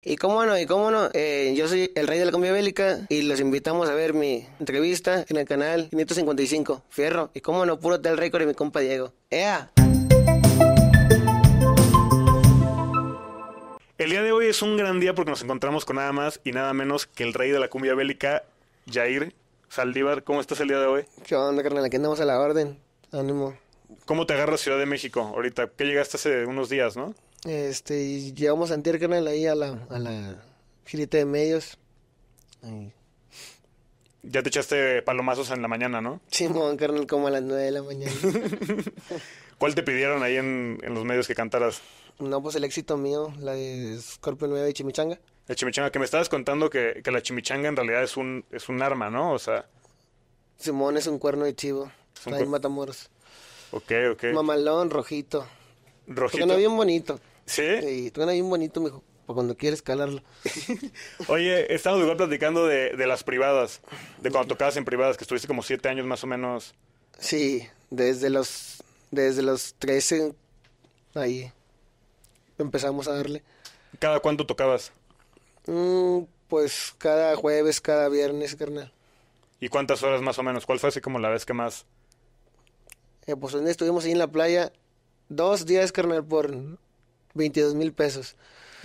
Y cómo no, y cómo no, eh, yo soy el rey de la cumbia bélica y los invitamos a ver mi entrevista en el canal 555, Fierro. Y cómo no, puro del récord y mi compa Diego. ¡Ea! El día de hoy es un gran día porque nos encontramos con nada más y nada menos que el rey de la cumbia bélica, Jair Saldívar. ¿Cómo estás el día de hoy? ¿Qué onda, carnal? Aquí andamos a la orden. Ánimo. ¿Cómo te agarra Ciudad de México ahorita? Que llegaste hace unos días, ¿no? Este, y llegamos a que Kernel ahí a la, a girita de medios. Ya te echaste palomazos en la mañana, ¿no? Sí, carnal, como a las nueve de la mañana. ¿Cuál te pidieron ahí en, los medios que cantaras? No, pues el éxito mío, la de Scorpio 9 y Chimichanga. La chimichanga, que me estabas contando que, la chimichanga en realidad es un, es un arma, ¿no? O sea... Simón es un cuerno de chivo. Ahí en Matamoros. Ok, ok. Mamalón, rojito. Rojito. Porque no bien bonito. Sí. Y ahí un bonito, mijo, para cuando quieres calarlo. Oye, estamos igual platicando de, las privadas, de cuando tocabas en privadas, que estuviste como siete años más o menos. Sí, desde los, desde los 13, ahí empezamos a darle. ¿Cada cuánto tocabas? Mm, pues cada jueves, cada viernes, carnal. ¿Y cuántas horas más o menos? ¿Cuál fue así como la vez que más? Eh, pues estuvimos ahí en la playa dos días, carnal, por 22 mil pesos.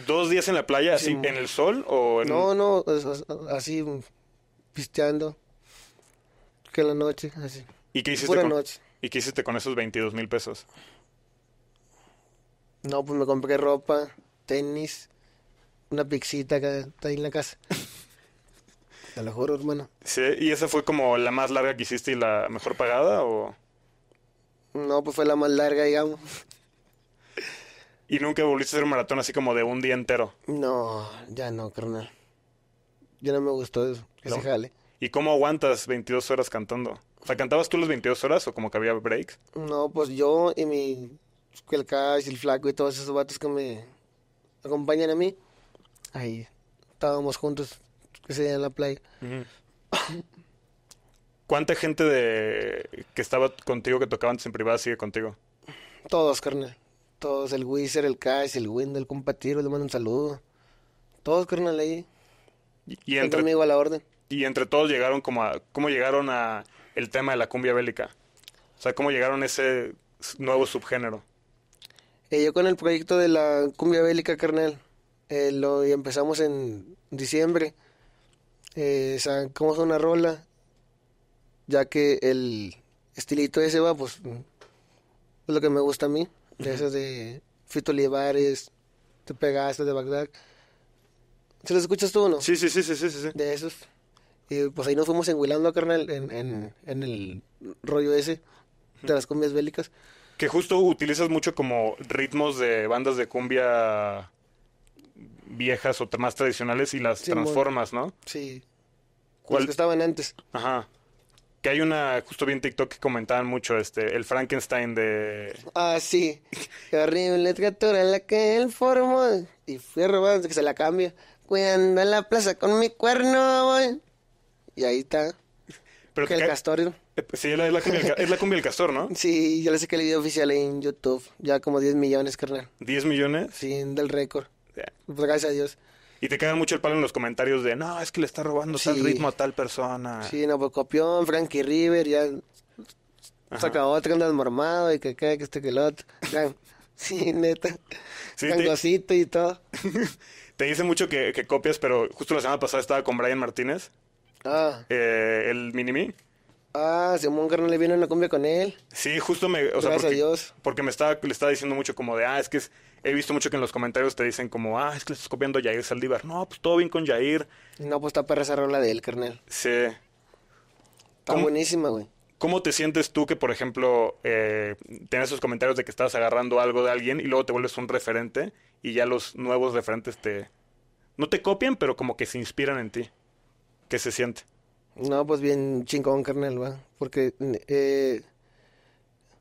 ¿Dos días en la playa, así, en el sol o No, no, así, pisteando, que la noche, así. ¿Y qué hiciste, ¿Y qué hiciste con esos 22 mil pesos? No, pues me compré ropa, tenis, una pixita que está ahí en la casa. Te lo juro, hermano. Sí, ¿y esa fue como la más larga que hiciste y la mejor pagada o...? No, pues fue la más larga, digamos. ¿Y nunca volviste a hacer un maratón así como de un día entero? No, ya no, carnal. Ya no me gustó eso, que se jale. ¿Y cómo aguantas 22 horas cantando? O sea, ¿cantabas tú las 22 horas o como que había breaks? No, pues yo y mi... El Cash, el Flaco y todos esos vatos que me acompañan a mí. Ahí estábamos juntos que se en la playa. ¿Cuánta gente de que estaba contigo, que tocaba antes en privada, sigue contigo? Todos, carnal todos el Wizard, el Cash, el Wind, el Compatiro, le mando un saludo. Todos, carnal, ahí. Y entre, conmigo a la orden. Y entre todos llegaron como a, cómo llegaron a el tema de la cumbia bélica. O sea, cómo llegaron a ese nuevo subgénero. Eh, yo con el proyecto de la cumbia bélica, carnal, eh, lo empezamos en diciembre. Eh, es una rola, ya que el estilito ese va, pues, mm, es lo que me gusta a mí de esas de Fito Olivares, Te Pegaste, de Bagdad. ¿Se los escuchas tú o no? Sí, sí, sí, sí, sí, sí. De esos. Y pues ahí nos fuimos enguilando, carnal, en, en, el rollo ese de las cumbias bélicas. Que justo utilizas mucho como ritmos de bandas de cumbia viejas o más tradicionales y las transformas, ¿no? Sí. ¿Cuál? que estaban antes. Ajá. Que hay una, justo vi en TikTok que comentaban mucho, este, el Frankenstein de... Ah, sí. Qué horrible criatura la que él formó. Y fue robado que se la cambia. Cuidando en la plaza con mi cuerno, güey. Y ahí está. Pero el eh, castor. Eh, sí, es la, cumbia, del castor, ¿no? sí, yo le que el video oficial en YouTube. Ya como 10 millones, carnal. ¿10 millones? Sí, del récord. Pues Gracias a Dios. Y te queda mucho el palo en los comentarios de, no, es que le está robando tal ritmo a tal persona. Sí, no, pues copión, Frankie River, ya se acabó otro, andas mormado y que cae que este que el otro. sí, neta. Sí, y todo. te dice mucho que, copias, pero justo la semana pasada estaba con Brian Martínez. Ah. Eh, el Minimi. Ah, Simón Carnal le viene una cumbia con él. Sí, justo me. O sea, porque, Dios. Porque me estaba, le estaba diciendo mucho como de, ah, es que he visto mucho que en los comentarios te dicen como, ah, es que le estás copiando a Jair Saldívar. No, pues todo bien con Jair. No, pues está perra esa rola de él, carnal. Sí. Está buenísima, güey. ¿Cómo te sientes tú que, por ejemplo, eh, tenés esos comentarios de que estás agarrando algo de alguien y luego te vuelves un referente y ya los nuevos referentes te. No te copian, pero como que se inspiran en ti. ¿Qué se siente? No, pues bien chingón, carnal, va. Porque eh,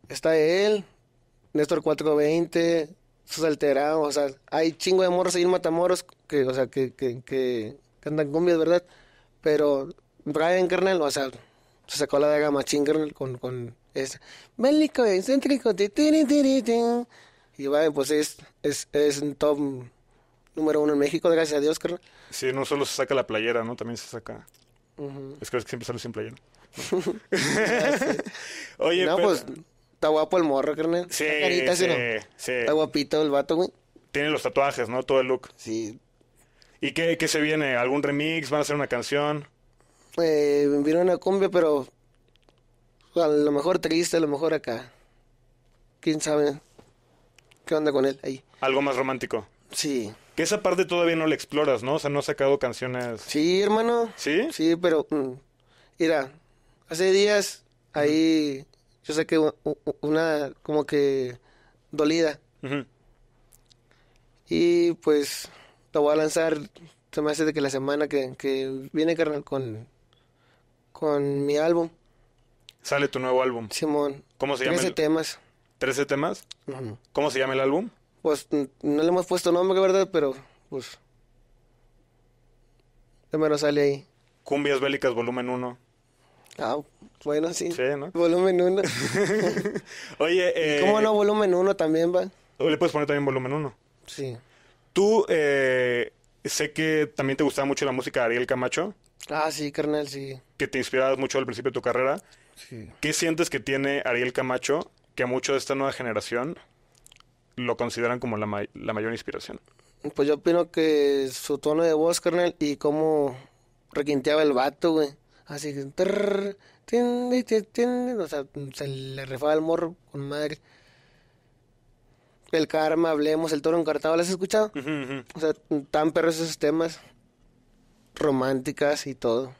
está él, Néstor 420, sus alterados, o sea, hay chingo de moros ahí en Matamoros que, o sea, que, que, que cantan cumbias, ¿verdad? Pero Brian, carnal, o sea, se sacó la daga machín, chingón con, con es bélico, excéntrico, y va, pues es, es, es top número uno en México, gracias a Dios, carnal. Sí, no solo se saca la playera, ¿no? También se saca... Es que es que siempre sale siempre playera. Oye, no, pues está guapo el morro, carnal. Sí, está carita, sí, Está guapito el vato, güey. Tiene los tatuajes, ¿no? Todo el look. Sí. ¿Y qué, qué se viene? ¿Algún remix? ¿Van a hacer una canción? Eh, vino una cumbia, pero a lo mejor triste, a lo mejor acá. ¿Quién sabe? ¿Qué onda con él ahí? Algo más romántico. Sí. Que esa parte todavía no la exploras, ¿no? O sea, no has sacado canciones. Sí, hermano. ¿Sí? Sí, pero. Mm, mira, hace días ahí yo saqué una como que dolida. Y pues la voy a lanzar, se me hace de que la semana que, viene, carnal, con, con mi álbum. Sale tu nuevo álbum. Simón. ¿Cómo se llama? Trece temas. ¿Trece temas? No, no. ¿Cómo se llama el álbum? pues no le hemos puesto nombre, ¿verdad? Pero pues... De menos sale ahí. Cumbias Bélicas Volumen 1. Ah, bueno, sí. Sí, ¿no? Volumen 1. Oye, eh... ¿Cómo no? Volumen 1 también va. Le puedes poner también Volumen 1. Sí. Tú, eh, sé que también te gustaba mucho la música de Ariel Camacho. Ah, sí, carnal, sí. Que te inspirabas mucho al principio de tu carrera. Sí. ¿Qué sientes que tiene Ariel Camacho que a muchos de esta nueva generación lo consideran como la, la mayor inspiración? Pues yo opino que su tono de voz, carnal, y cómo requinteaba el vato, güey. Así que... o sea, se le refaba el morro con madre. El karma, hablemos, el toro encartado, ¿las has escuchado? O sea, tan perros esos temas. Románticas y todo.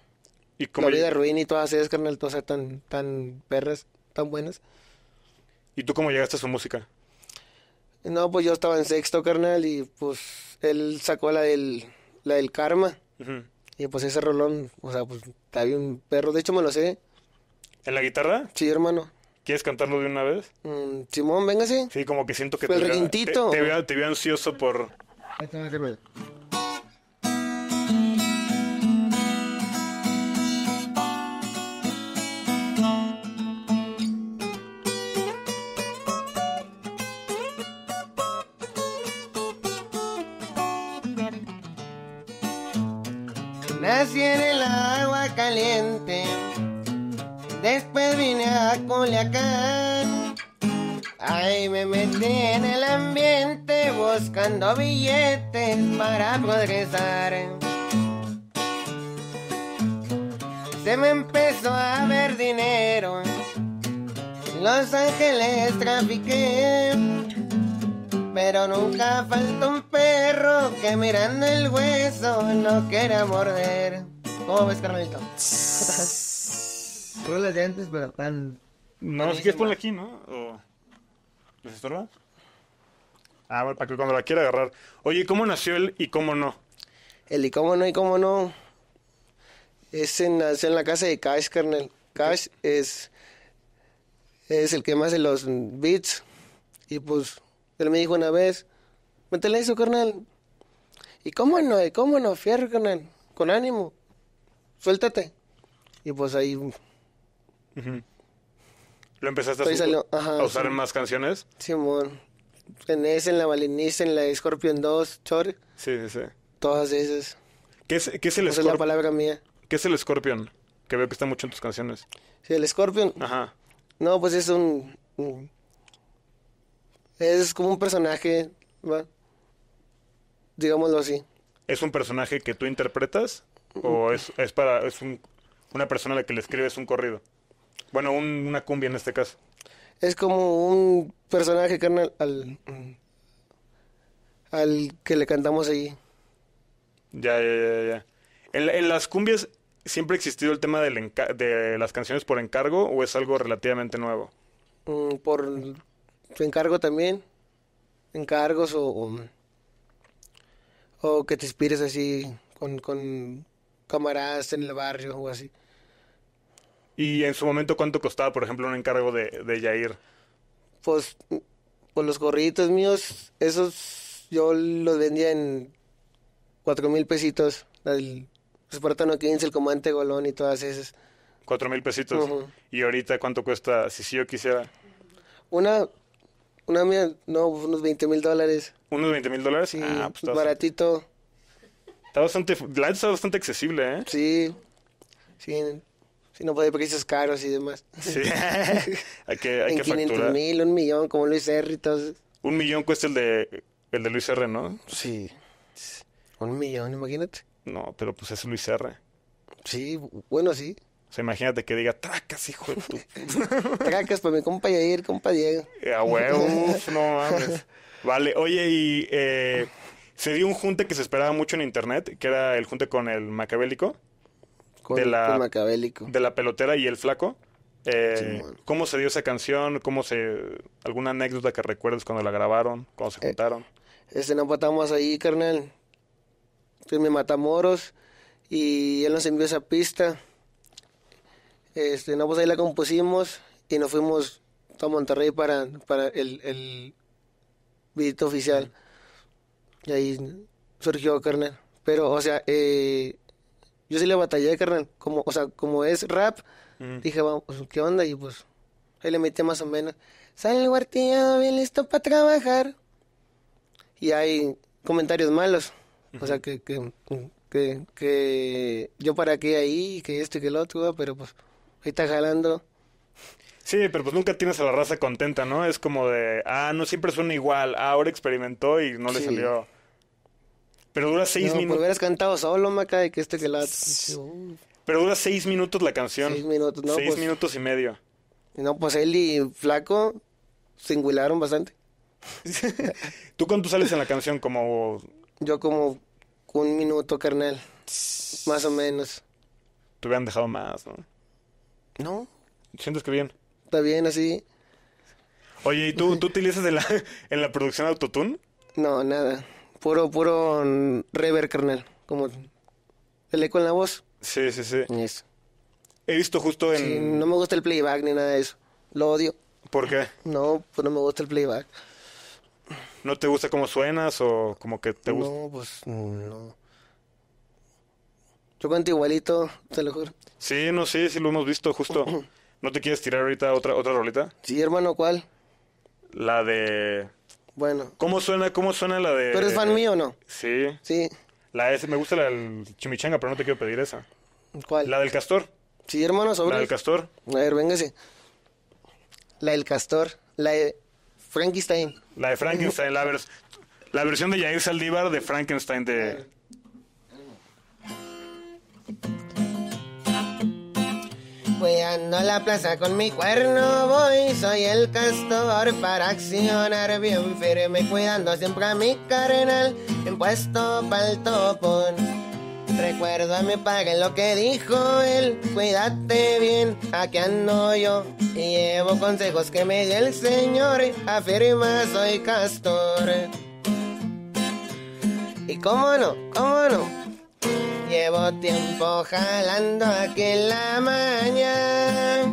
¿Y como La vida ruin y todas esas, carnal, todas tan, tan perras, tan buenas. ¿Y tú cómo llegaste a su música? No, pues yo estaba en sexto, carnal, y pues él sacó la del, la del karma. Y pues ese rolón, o sea, pues había un perro. De hecho, me lo sé. ¿En la guitarra? Sí, hermano. ¿Quieres cantarlo de una vez? Mm, Simón, véngase. Sí, como que siento que te, te, veo, ansioso por... Nací en el agua caliente, después vine a Culiacán. Ahí me metí en el ambiente buscando billetes para progresar. Se me empezó a ver dinero, Los Ángeles trafiqué. Pero nunca falta un perro que mirando el hueso no quiera morder. ¿Cómo ves, carnalito? ¿Tú de antes, pero tan. No, si quieres ponle aquí, ¿no? ¿O... ¿Les estorba? Ah, bueno, para que cuando la quiera agarrar. Oye, ¿cómo nació él y cómo no? El y cómo no y cómo no. Es nació en la casa de Cash, carnal. Cash es, es el que más de los beats. Y pues él me dijo una vez, métele eso, carnal. ¿Y cómo no? ¿Y cómo no? Fierro, carnal. Con ánimo. Suéltate. Y pues ahí... ¿Lo empezaste a, a, usar en más canciones? Simón. En ese, en la balinista, en la Scorpion 2, Chor. Sí, sí, sí. Todas esas. ¿Qué es, qué es el Scorpion? es la palabra mía. ¿Qué es el Scorpion? Que veo que está mucho en tus canciones. Sí, el Scorpion. Ajá. No, pues es un es como un personaje, ¿va? digámoslo así. ¿Es un personaje que tú interpretas? ¿O es, para es un, una persona a la que le escribes un corrido? Bueno, una cumbia en este caso. Es como un personaje, que al, al que le cantamos ahí. Ya, ya, ya, ya. En, las cumbias siempre ha existido el tema de las canciones por encargo o es algo relativamente nuevo? Mm, por tu encargo también. Encargos o, o, que te inspires así con, camaradas en el barrio o así. ¿Y en su momento cuánto costaba, por ejemplo, un encargo de, de Yair? Pues, pues los gorritos míos, esos yo los vendía en cuatro mil pesitos. El Spartano 15, el Comandante Golón y todas esas. Cuatro mil pesitos. ¿Y ahorita cuánto cuesta si, si yo quisiera? Una una mía, no, unos 20 mil dólares. ¿Unos 20 mil dólares? Sí, ah, pues baratito. está bastante, está bastante accesible, ¿eh? Sí, sí, sí, no puede porque precios caros y demás. Sí, hay que, hay en que 500 mil, un millón, como Luis R y todo. Un millón cuesta el de, el de Luis R, ¿no? Sí, un millón, imagínate. No, pero pues es Luis R. Sí, bueno, sí. O imagínate que diga, tracas, hijo de tu. tracas para mi compa Yair, compa Diego. Eh, a huevo, no mames. Vale, oye, y eh, se dio un junte que se esperaba mucho en internet, que era el junte con el macabélico. Con, el macabélico. De la pelotera y el flaco. Eh, ¿Cómo se dio esa canción? ¿Cómo se... ¿Alguna anécdota que recuerdes cuando la grabaron? cómo se eh, juntaron? este, no matamos ahí, carnal. Entonces me matamoros y él nos envió esa pista. Este, no, pues ahí la compusimos y nos fuimos a Monterrey para, para el, el oficial. Y ahí surgió, carnal. Pero, o sea, eh, yo sí le batallé, carnal. Como, o sea, como es rap, mm. dije, vamos, pues, ¿qué onda? Y pues, ahí le metí más o menos. el artillado, bien listo para trabajar. Y hay comentarios malos. O sea, que, que, que yo para qué ahí, que esto y que lo otro, pero pues ahí está jalando. Sí, pero pues nunca tienes a la raza contenta, ¿no? Es como de, ah, no siempre suena igual, ah, ahora experimentó y no le salió. Pero dura seis no, pues, minutos. hubieras cantado solo, Maca, y que este que la... Pero dura seis minutos la canción. Seis minutos, ¿no? Seis pues. minutos y medio. No, pues él y Flaco singularon bastante. ¿Tú cuánto sales en la canción? Como... Yo como un minuto, carnal. Más o menos. Te hubieran dejado más, ¿no? No. ¿Sientes que bien? Está bien así. Oye, ¿y tú, utilizas en la, en la producción autotune? No, nada. Puro, puro rever, carnal. Como el eco en la voz. Sí, sí, sí. Eso. He visto justo en... Sí, no me gusta el playback ni nada de eso. Lo odio. ¿Por qué? No, pues no me gusta el playback. ¿No te gusta cómo suenas o como que te gusta? No, pues no. Yo cuento igualito, te lo juro. Sí, no sé, sí, lo hemos visto justo. ¿No te quieres tirar ahorita otra, otra rolita? Sí, hermano, ¿cuál? La de... Bueno. ¿Cómo suena, cómo suena la de...? ¿Pero es fan mío no? Sí. Sí. La es, me gusta la del chimichanga, pero no te quiero pedir esa. ¿Cuál? La del castor. Sí, hermano, sobre. La del castor. A ver, véngase. La del castor. La de Frankenstein. La de Frankenstein, la, la versión de Jair Saldívar de Frankenstein de... Cuidando la plaza con mi cuerno voy, soy el castor para accionar bien firme, cuidando siempre a mi carenal, en puesto pa'l topón. Recuerdo a mi padre lo que dijo él, cuídate bien, aquí ando yo, y llevo consejos que me dio el Señor, afirma soy castor. Y cómo no, cómo no, llevo tiempo jalando aquí en la mañana.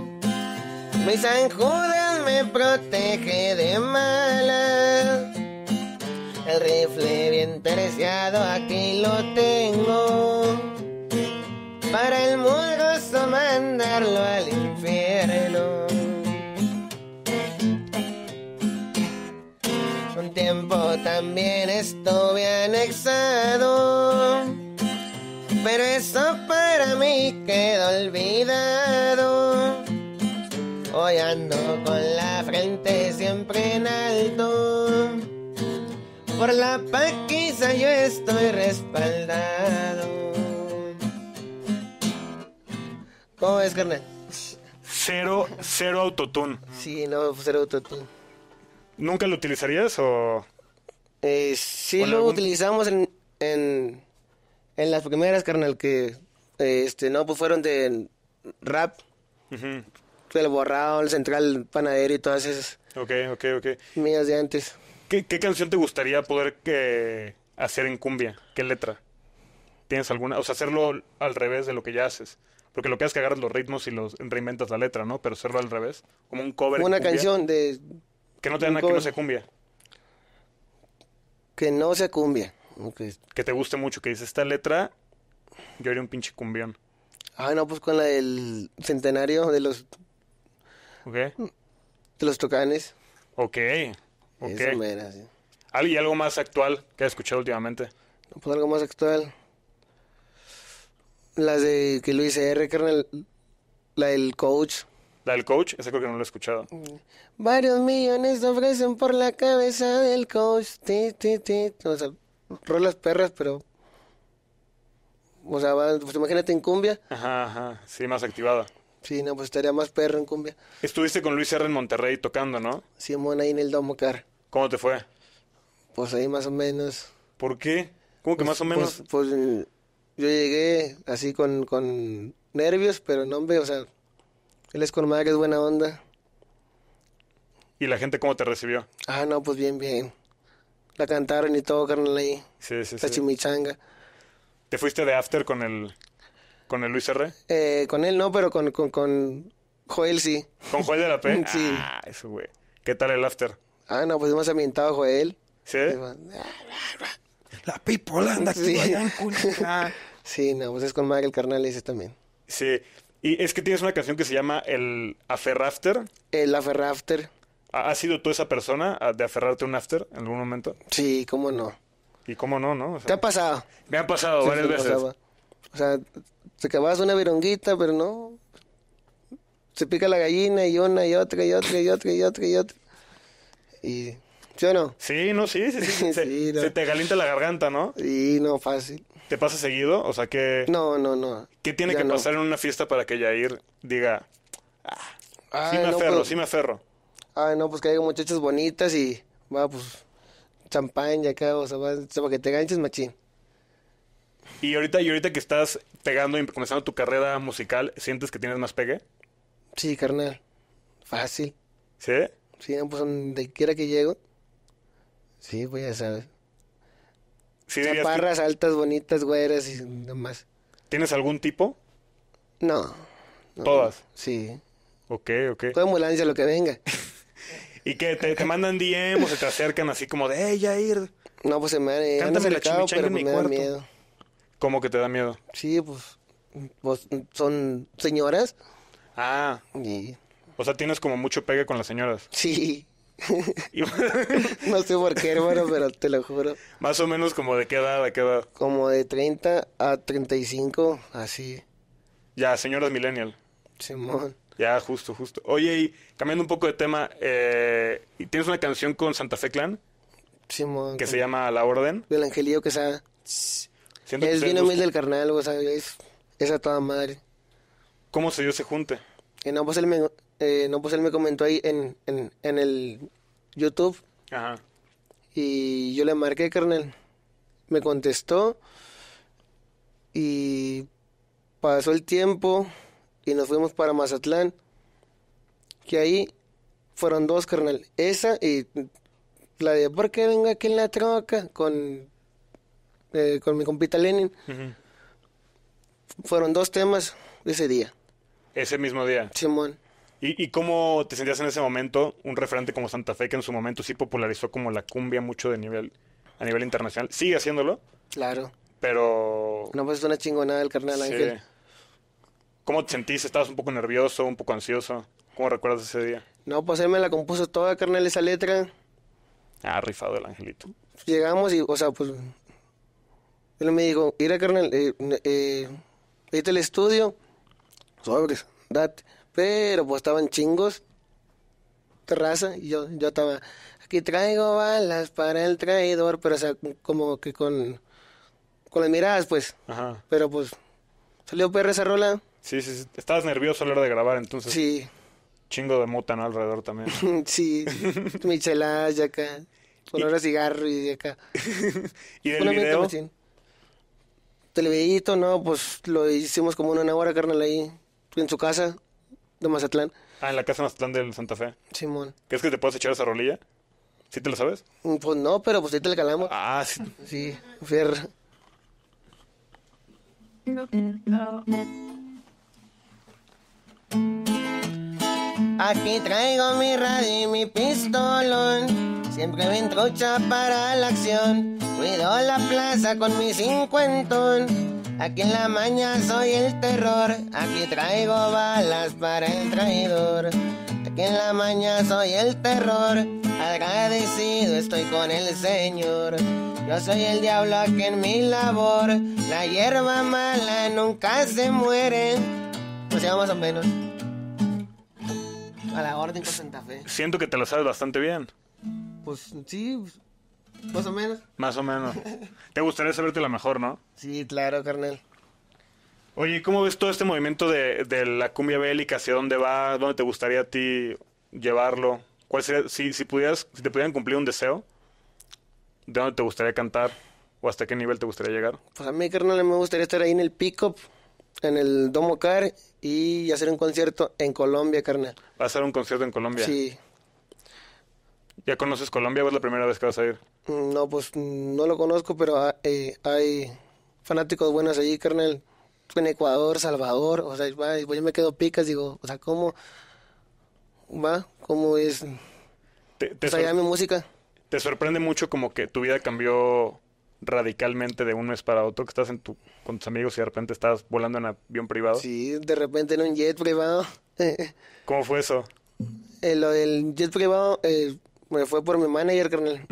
Mi San Judas me protege de malas. El rifle bien terciado aquí lo tengo. Para el gozo mandarlo al infierno. Un tiempo también estuve anexado para mí quedó olvidado. Hoy ando con la frente siempre en alto. Por la paquiza yo estoy respaldado. ¿Cómo es, carnal? Cero, cero autotune. Sí, no, cero autotune. ¿Nunca lo utilizarías o...? Eh, sí lo utilizamos en, en, en las primeras, carnal, que este, no, pues fueron de rap. El borrado, el central panadero y todas esas. Ok, ok, ok. Mías de antes. ¿Qué, canción te gustaría poder que hacer en cumbia? ¿Qué letra? ¿Tienes alguna? O sea, hacerlo al revés de lo que ya haces. Porque lo que haces es que agarras los ritmos y los reinventas la letra, ¿no? Pero hacerlo al revés. Como un cover. Una cumbia, canción de. Que no te nada que no se cumbia. Que no se cumbia. Que te guste mucho, que dice esta letra yo haría un pinche cumbión. Ah, no, pues con la del centenario de los. Ok. De los tocanes. Ok. Ok. Eso ¿Y algo más actual que has escuchado últimamente? pues algo más actual. Las de que Luis R. Carnal. La del coach. ¿La del coach? Esa creo que no lo he escuchado. Mm. Varios millones ofrecen por la cabeza del coach. O sea, rolas perras, pero o sea, pues, imagínate en cumbia. Ajá, ajá. Sí, más activada. Sí, no, pues estaría más perro en cumbia. Estuviste con Luis R. en Monterrey tocando, ¿no? Sí, bueno, ahí en el Domo ¿Cómo te fue? Pues ahí más o menos. ¿Por qué? ¿Cómo que pues, más o menos? Pues, pues, yo llegué así con, con nervios, pero no, hombre, o sea, él es con que es buena onda. ¿Y la gente cómo te recibió? Ah, no, pues bien, bien. La cantaron y todo, carnal, ahí. Sí, sí, sí. La chimichanga. ¿Te fuiste de after con el, con el Luis R? Eh, con él no, pero con, Joel sí. ¿Con Joel de la P? sí. Ah, güey. ¿Qué tal el after? Ah, no, pues hemos ambientado Joel. ¿Sí? Pues, la pipola anda aquí. Sí. sí, no, pues es con Mag el carnal ese también. Sí. Y es que tienes una canción que se llama El Aferrafter. El Aferrafter. ¿Has sido tú esa persona ah, de aferrarte un after en algún momento? Sí, cómo no. Y cómo no, ¿no? ¿Te ha pasado? Me han pasado varias veces. O sea, te acabas una vironguita, pero no. Se pica la gallina y una y otra y otra y otra y otra y otra. Y. ¿Yo no? Sí, no, sí, se, te calienta la garganta, ¿no? Sí, no, fácil. ¿Te pasa seguido? O sea, que. No, no, no. ¿Qué tiene que pasar en una fiesta para que Yair diga. Ah, sí ah, me aferro, pues sí me aferro. Ay, ah, no, pues que hay muchachas bonitas y. Va, pues Champagne acá, o sea, para que te ganches machín. Y ahorita, y ahorita que estás pegando y comenzando tu carrera musical, ¿sientes que tienes más pegue? Sí, carnal. Fácil. ¿Sí? Sí, pues donde quiera que llego. Sí, pues ya sabes. Sí, Chaparras parras altas, bonitas, güeras y demás. ¿Tienes algún tipo? No. ¿Todas? Sí. Ok, ok. Todo ambulancia, lo que venga. Y que te, mandan DM o se te acercan así como de, hey, ir. No, pues se me, da eh, miedo. la chimichanga en pues mi da miedo. ¿Cómo que te da miedo? Sí, pues, pues son señoras. Ah. O sea, tienes como mucho pegue con las señoras. Sí. no sé por qué, hermano, pero te lo juro. Más o menos como de qué edad, a qué edad. Como de 30 a 35, así. Ya, señoras millennial. Simón. Ya, justo, justo. Oye, y cambiando un poco de tema, eh, ¿tienes una canción con Santa Fe Clan? Sí, que se llama La Orden. Del Angelillo que sea es bien humilde carnal, o sea, es, a toda madre. ¿Cómo se dio ese junte? Eh, no, pues él me, eh, no, pues él me comentó ahí en, en, en el YouTube. Ajá. Y yo le marqué, carnal. Me contestó. Y pasó el tiempo y nos fuimos para Mazatlán. Que ahí fueron dos, carnal. Esa y la de ¿por qué vengo aquí en la troca? Con, eh, con mi compita Lenin. Fueron dos temas ese día. Ese mismo día. Simón. ¿Y, cómo te sentías en ese momento? Un referente como Santa Fe, que en su momento sí popularizó como la cumbia mucho de nivel, a nivel internacional. ¿Sigue haciéndolo? Claro. Pero... No, pues es una chingonada el carnal Ángel. ¿Cómo te sentís? ¿Estabas un poco nervioso, un poco ansioso? ¿Cómo recuerdas ese día? No, pues él me la compuso toda, carnal, esa letra. Ah, rifado el angelito. Llegamos y, o sea, pues... Él me dijo, ir carnal, eh, eh al estudio, sobres, date. Pero pues estaban chingos, terraza, y yo, yo estaba, aquí traigo balas para el traidor, pero o sea, como que con, con las miradas, pues. Ajá. Pero pues, salió perra esa rola. Sí, sí, sí. Estabas nervioso a la hora de grabar, entonces. Sí. Chingo de mota, ¿no? Alrededor también. sí. Micheladas acá. colores de cigarro y acá. ¿Y del video? no, pues lo hicimos como una hora, carnal, ahí. En su casa de Mazatlán. Ah, en la casa de Mazatlán del Santa Fe. Simón. ¿Crees que te puedes echar esa rolilla? ¿Sí te lo sabes? Mm, pues no, pero pues ahí te le calamos. Ah, sí. Sí, fierro. Aquí traigo mi radio y mi pistolón. Siempre me trucha para la acción. Cuido la plaza con mi cincuentón. Aquí en la maña soy el terror. Aquí traigo balas para el traidor. Aquí en la maña soy el terror. Agradecido estoy con el Señor. Yo soy el diablo aquí en mi labor. La hierba mala nunca se muere más o menos. A la orden con Santa Fe. Siento que te lo sabes bastante bien. Pues sí, más o menos. Más o menos. te gustaría saberte la mejor, ¿no? Sí, claro, carnal. Oye, ¿cómo ves todo este movimiento de, de la cumbia bélica? ¿Hacia dónde va? ¿Dónde te gustaría a ti llevarlo? ¿Cuál si, si, pudieras, si te pudieran cumplir un deseo, ¿de dónde te gustaría cantar? ¿O hasta qué nivel te gustaría llegar? Pues a mí, carnal, me gustaría estar ahí en el pick-up, en el Domo Car y hacer un concierto en Colombia, carnal. ¿Vas a hacer un concierto en Colombia? Sí. ¿Ya conoces Colombia o es la primera vez que vas a ir? Mm, no, pues mm, no lo conozco, pero ah, eh, hay fanáticos buenos allí, carnal. En Ecuador, Salvador, o sea, yo me quedo picas, digo, o sea, ¿cómo va? ¿Cómo es? Te, pues, música. ¿Te sorprende mucho como que tu vida cambió radicalmente de un mes para otro, que estás en tu, con tus amigos y de repente estás volando en avión privado. Sí, de repente en un jet privado. ¿Cómo fue eso? Eh, El, jet privado eh, me fue por mi manager, carnal.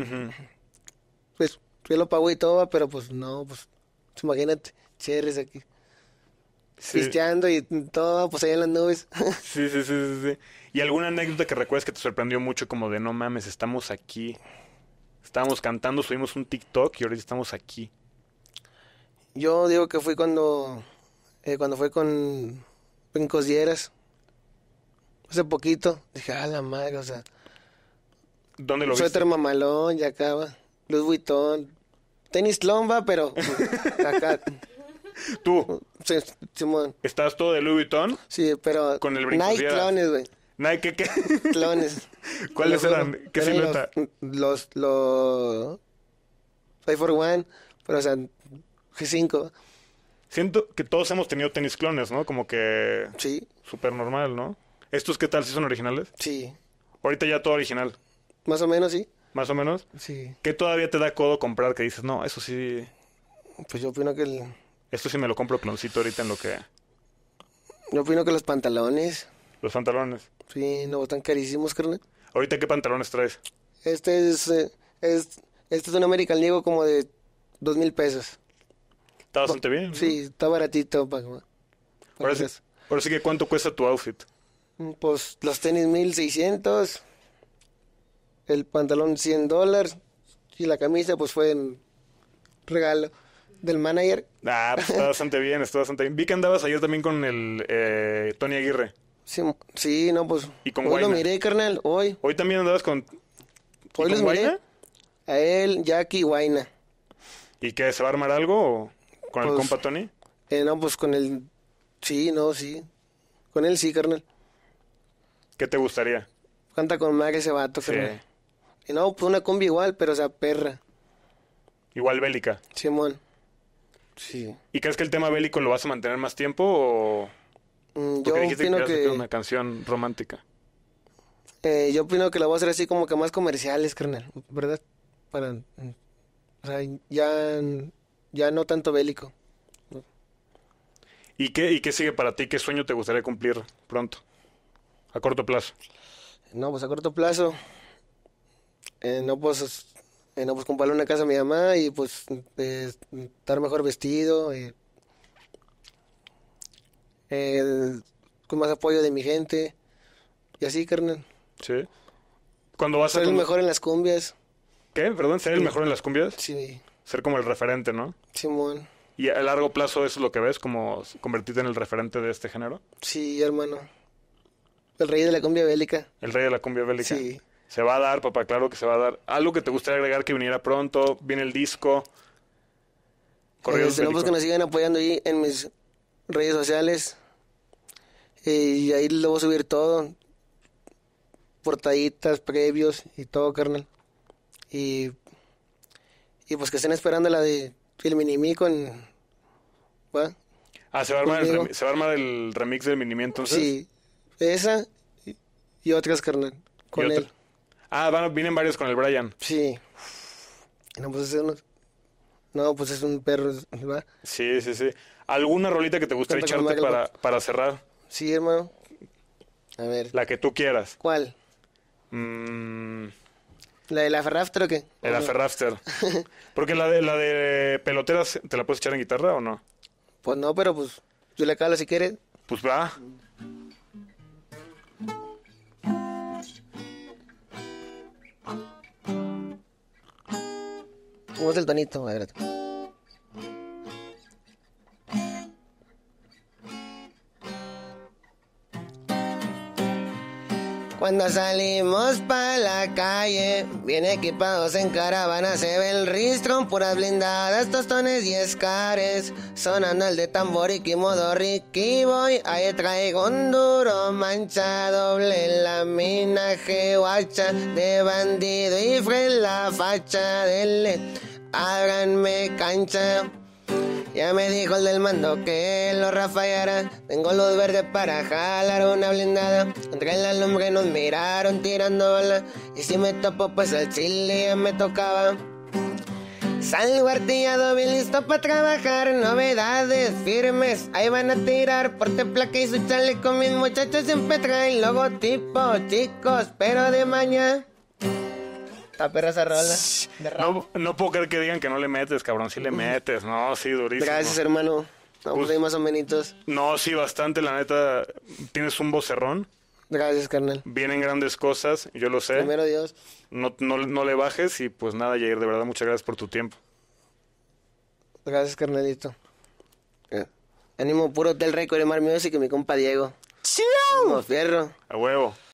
Pues yo lo pagué y todo, pero pues no, pues imagínate, chévere, aquí. Sí. y todo, pues allá en las nubes. sí, sí, sí, sí, sí. ¿Y alguna anécdota que recuerdes que te sorprendió mucho como de no mames, estamos aquí? Estábamos cantando, subimos un TikTok y ahorita estamos aquí. Yo digo que fui cuando eh, cuando fue con Brincos Dieras. Hace poquito. Dije, ah, la madre, o sea. ¿Dónde lo viste? Suéter mamalón, ya acaba. Luis Vuitton. Tenis lomba, pero ¿Tú? Sí, ¿Estás todo de Louis Vuitton? Sí, pero. Con el Brincos clones, güey. Nike, ¿qué? Clones. ¿Cuáles eran? ¿Qué silueta? Los, los, los... for One, pero o sea, G5. Siento que todos hemos tenido tenis clones, ¿no? Como que... Sí. Súper normal, ¿no? ¿Estos qué tal? ¿Sí son originales? Sí. Ahorita ya todo original. Más o menos, sí. ¿Más o menos? Sí. ¿Qué todavía te da codo comprar que dices, no, eso sí... Pues yo opino que el... Esto sí me lo compro cloncito ahorita en lo que... Yo opino que los pantalones... Los pantalones. Sí, no, están carísimos, carnal. ¿Ahorita qué pantalones traes? Este es, eh, es, este es un American Lego como de dos mil pesos. Está bastante bien. Sí, está baratito. Para, por ahora, sí, que ¿cuánto cuesta tu outfit? Mm, pues los tenis mil seiscientos, el pantalón cien dólares y la camisa pues fue el regalo del manager. Ah, pues está bastante bien, está bastante bien. Vi que andabas ayer también con el eh, Tony Aguirre. Sí, no, pues. ¿Y con hoy lo miré, carnal, hoy. ¿Hoy también andabas con. Hoy los miré. A él, Jackie y Guayna. ¿Y qué? ¿Se va a armar algo con el pues, compa Tony? Eh, no, pues con el. Sí, no, sí. Con él sí, carnal. ¿Qué te gustaría? Cuenta con madre ese vato, sí. Y no, pues una combi igual, pero o sea, perra. Igual bélica. Simón. Sí. ¿Y crees que el tema bélico lo vas a mantener más tiempo o.? Mm, yo opino que, que... una canción romántica. Eh, yo opino que la voy a hacer así como que más comerciales, carnal, ¿verdad? Para, mm, o sea, ya, ya no tanto bélico. ¿Y qué, ¿Y sigue para ti? ¿Qué sueño te gustaría cumplir pronto? A corto plazo. No, pues a corto plazo. Eh, no, pues, eh, no, pues comprarle una casa a mi mamá y pues estar mejor vestido. y eh, con más apoyo de mi gente. Y así, carnal. Sí. Cuando vas a. Ser el mejor en las cumbias. ¿Qué? ¿Perdón? ¿Ser el mejor en las cumbias? Sí. Ser como el referente, ¿no? Simón. ¿Y a largo plazo eso es lo que ves? ¿Como convertirte en el referente de este género? Sí, hermano. El rey de la cumbia bélica. El rey de la cumbia bélica. Sí. Se va a dar, papá, claro que se va a dar. Algo que te gustaría agregar que viniera pronto, viene el disco. Eh, Correos que nos sigan apoyando ahí en mis redes sociales. y ahí lo voy a subir todo. Portaditas, previos y todo, carnal. Y, y pues que estén esperando la de Filminimi con... ¿va? Ah, ¿se va, a armar el, remix del Minimi entonces? Sí, esa y, otras, carnal, con él. Ah, van, vienen varios con el Brian. Sí. No, pues es No, pues es un perro, ¿va? Sí, sí, sí. ¿Alguna rolita que te gustaría echarte para, cerrar? Sí, hermano. A ver. La que tú quieras. ¿Cuál? Mm. ¿La de la Ferrafter o qué? La de la Ferrafter. Porque la de, la de peloteras, ¿te la puedes echar en guitarra o no? Pues no, pero pues yo le calo si quieres. Pues va. ¿Cómo es el tonito? A Cuando salimos pa' la calle, bien equipados en caravana, se ve el ristro, puras blindadas, tostones y escares. Sonando el de tambor y modo Ricky voy, ahí traigo un duro mancha, doble la mina guacha, de bandido y fren la facha, dele, háganme cancha. Ya me dijo el del mando que lo rafallara Tengo luz verde para jalar una blindada. Entre la alumbre nos miraron tirando balas. Y si me topo, pues el chile ya me tocaba. Salgo artillado listo para trabajar. Novedades firmes, ahí van a tirar. Porte placa y su con Mis muchachos siempre traen logotipo, chicos, pero de mañana. Está perra esa rola. No, puedo creer que digan que no le metes, cabrón. Sí le metes, no, sí, durísimo. Gracias, hermano. Vamos pues, ahí más o No, sí, bastante, la neta. Tienes un vocerrón. Gracias, carnal. Vienen grandes cosas, yo lo sé. Primero Dios. No, no, le bajes y pues nada, Jair, de verdad, muchas gracias por tu tiempo. Gracias, carnalito. Eh, ánimo puro del récord, de Mar Music y mi compa Diego. Sí, fierro. A huevo.